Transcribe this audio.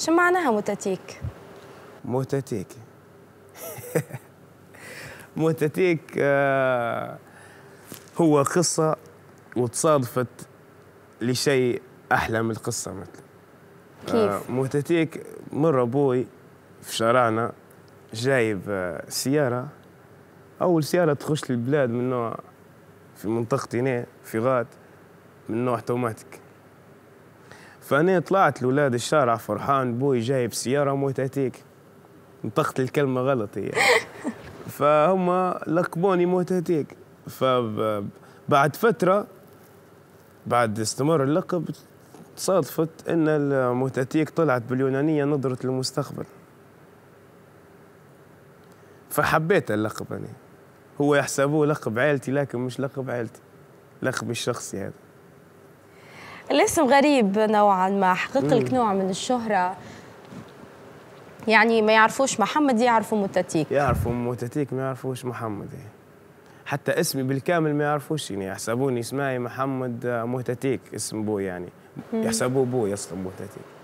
شو معناها موتاتيك؟ موتاتيك موتاتيك موتاتيك آه، هو قصة وتصادفت لشيء أحلى من القصة مثل آه، كيف؟ موتاتيك مرة أبوي في شارعنا جايب آه، سيارة أول سيارة تخش للبلاد من نوع في منطقتي هنا في غات من نوع توماتيك فأنا طلعت لولاد الشارع فرحان بوي جايب سيارة موتاتيك نطقت الكلمة غلط هي فهم لقبوني موتاتيك فبعد فترة بعد استمر اللقب صادفت ان الموتاتيك طلعت باليونانية نظرة المستقبل فحبيت اللقب أنا هو يحسبوه لقب عائلتي لكن مش لقب عائلتي لقبي الشخصي هذا الاسم غريب نوعا ما حقق لك نوع من الشهرة يعني ما يعرفوش محمد يعرفوا موتاتيك يعرفوا موتاتيك ما يعرفوش محمد حتى اسمي بالكامل ما يعرفوش يعني يحسبوني اسمي محمد آه، موتاتيك اسم بو يعني يحسبوه بو اصلا موتاتيك